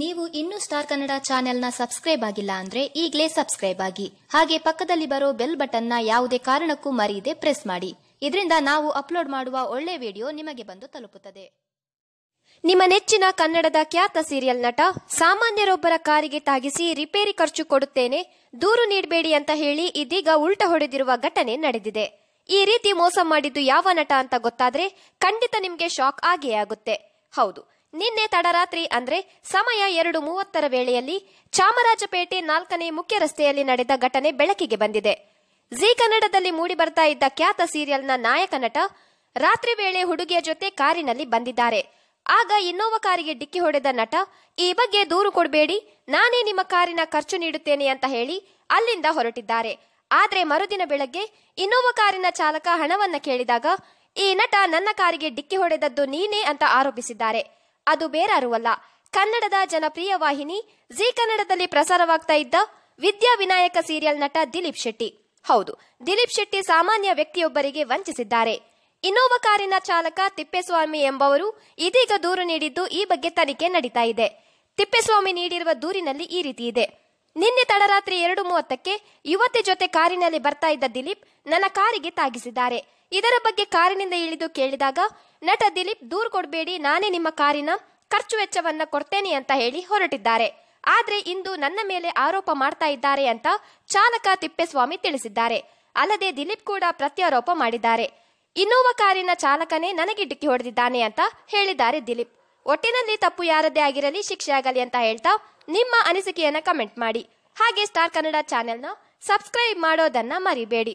ನೀವು ಇನ್ನೂ ಸ್ಟಾರ್ ಕನ್ನಡ ಚಾನೆಲ್ನ ಸಬ್ಸ್ಕ್ರೈಬ್ ಆಗಿಲ್ಲ ಅಂದ್ರೆ ಈಗಲೇ ಸಬ್ಸ್ಕ್ರೈಬ್ ಆಗಿ ಹಾಗೆ ಪಕ್ಕದಲ್ಲಿ ಬರೋ ಬೆಲ್ ಬಟನ್ನ ಯಾವುದೇ ಕಾರಣಕ್ಕೂ ಮರೆಯದೆ ಪ್ರೆಸ್ ಮಾಡಿ ಇದರಿಂದ ನಾವು ಅಪ್ಲೋಡ್ ಮಾಡುವ ಒಳ್ಳೆ ವಿಡಿಯೋ ನಿಮಗೆ ಬಂದು ತಲುಪುತ್ತದೆ ನಿಮ್ಮ ನೆಚ್ಚಿನ ಕನ್ನಡದ ಖ್ಯಾತ ಸೀರಿಯಲ್ ನಟ ಸಾಮಾನ್ಯರೊಬ್ಬರ ಕಾರಿಗೆ ತಾಗಿಸಿ ರಿಪೇರಿ ಖರ್ಚು ಕೊಡುತ್ತೇನೆ ದೂರು ನೀಡಬೇಡಿ ಅಂತ ಹೇಳಿ ಇದೀಗ ಉಲ್ಟ ಹೊಡೆದಿರುವ ಘಟನೆ ನಡೆದಿದೆ ಈ ರೀತಿ ಮೋಸ ಮಾಡಿದ್ದು ಯಾವ ನಟ ಅಂತ ಗೊತ್ತಾದ್ರೆ ಖಂಡಿತ ನಿಮ್ಗೆ ಶಾಕ್ ಆಗೇ ಆಗುತ್ತೆ ಹೌದು ನಿನ್ನೆ ತಡರಾತ್ರಿ ಅಂದ್ರೆ ಸಮಯ ಎರಡು ಮೂವತ್ತರ ವೇಳೆಯಲ್ಲಿ ಚಾಮರಾಜಪೇಟೆ ನಾಲ್ಕನೇ ಮುಖ್ಯ ರಸ್ತೆಯಲ್ಲಿ ನಡೆದ ಘಟನೆ ಬೆಳಕಿಗೆ ಬಂದಿದೆ ಜೀ ಕನ್ನಡದಲ್ಲಿ ಮೂಡಿ ಬರ್ತಾ ಇದ್ದ ಖ್ಯಾತ ಸೀರಿಯಲ್ನ ನಾಯಕ ನಟ ರಾತ್ರಿ ವೇಳೆ ಹುಡುಗಿಯ ಜೊತೆ ಕಾರಿನಲ್ಲಿ ಬಂದಿದ್ದಾರೆ ಆಗ ಇನ್ನೋವ ಕಾರಿಗೆ ಡಿಕ್ಕಿ ಹೊಡೆದ ನಟ ಈ ಬಗ್ಗೆ ದೂರು ಕೊಡಬೇಡಿ ನಾನೇ ನಿಮ್ಮ ಕಾರಿನ ಖರ್ಚು ನೀಡುತ್ತೇನೆ ಅಂತ ಹೇಳಿ ಅಲ್ಲಿಂದ ಹೊರಟಿದ್ದಾರೆ ಆದ್ರೆ ಮರುದಿನ ಬೆಳಗ್ಗೆ ಇನ್ನೋವ ಕಾರಿನ ಚಾಲಕ ಹಣವನ್ನ ಕೇಳಿದಾಗ ಈ ನಟ ನನ್ನ ಕಾರಿಗೆ ಡಿಕ್ಕಿ ಹೊಡೆದದ್ದು ನೀನೇ ಅಂತ ಆರೋಪಿಸಿದ್ದಾರೆ ಅದು ಬೇರಾರುವಲ್ಲ ಕನ್ನಡದ ಜನಪ್ರಿಯ ವಾಹಿನಿ ಜಿ ಕನ್ನಡದಲ್ಲಿ ಪ್ರಸಾರವಾಗ್ತಾ ಇದ್ದ ವಿದ್ಯಾ ವಿನಾಯಕ ಸೀರಿಯಲ್ ನಟ ದಿಲೀಪ್ ಶೆಟ್ಟಿ ಹೌದು ದಿಲೀಪ್ ಶೆಟ್ಟಿ ಸಾಮಾನ್ಯ ವ್ಯಕ್ತಿಯೊಬ್ಬರಿಗೆ ವಂಚಿಸಿದ್ದಾರೆ ಇನೋವಾ ಕಾರಿನ ಚಾಲಕ ತಿಪ್ಪೇಸ್ವಾಮಿ ಎಂಬವರು ಇದೀಗ ದೂರು ನೀಡಿದ್ದು ಈ ಬಗ್ಗೆ ತನಿಖೆ ನಡೀತಾ ಇದೆ ತಿಪ್ಪೇಸ್ವಾಮಿ ನೀಡಿರುವ ದೂರಿನಲ್ಲಿ ಈ ರೀತಿ ಇದೆ ನಿನ್ನೆ ತಡರಾತ್ರಿ ಎರಡು ಮೂವತ್ತಕ್ಕೆ ಯುವತಿ ಜೊತೆ ಕಾರಿನಲ್ಲಿ ಬರ್ತಾ ಇದ್ದ ದಿಲೀಪ್ ನನ್ನ ಕಾರಿಗೆ ತಾಗಿಸಿದ್ದಾರೆ ಇದರ ಬಗ್ಗೆ ಕಾರಿನಿಂದ ಇಳಿದು ಕೇಳಿದಾಗ ನಟ ದಿಲೀಪ್ ದೂರ್ ಕೊಡಬೇಡಿ ನಾನೇ ನಿಮ್ಮ ಕಾರಿನ ಖರ್ಚು ವೆಚ್ಚವನ್ನ ಕೊಡ್ತೇನೆ ಅಂತ ಹೇಳಿ ಹೊರಟಿದ್ದಾರೆ ಆದ್ರೆ ಇಂದು ನನ್ನ ಮೇಲೆ ಆರೋಪ ಮಾಡ್ತಾ ಇದ್ದಾರೆ ಅಂತ ಚಾಲಕ ತಿಪ್ಪೇಸ್ವಾಮಿ ತಿಳಿಸಿದ್ದಾರೆ ಅಲ್ಲದೆ ದಿಲೀಪ್ ಕೂಡ ಪ್ರತ್ಯಾರೋಪ ಮಾಡಿದ್ದಾರೆ ಇನ್ನೋವಾ ಕಾರಿನ ಚಾಲಕನೇ ನನಗೆ ಡಿಕ್ಕಿ ಹೊಡೆದಿದ್ದಾನೆ ಅಂತ ಹೇಳಿದ್ದಾರೆ ದಿಲೀಪ್ ಒಟ್ಟಿನಲ್ಲಿ ತಪ್ಪು ಯಾರದೇ ಆಗಿರಲಿ ಶಿಕ್ಷೆ ಆಗಲಿ ಅಂತ ಹೇಳ್ತಾ ನಿಮ್ಮ ಅನಿಸಿಕೆಯನ್ನ ಕಮೆಂಟ್ ಮಾಡಿ ಹಾಗೆ ಸ್ಟಾರ್ ಕನ್ನಡ ಚಾನೆಲ್ನ ಸಬ್ಸ್ಕ್ರೈಬ್ ಮಾಡೋದನ್ನ ಮರಿಬೇಡಿ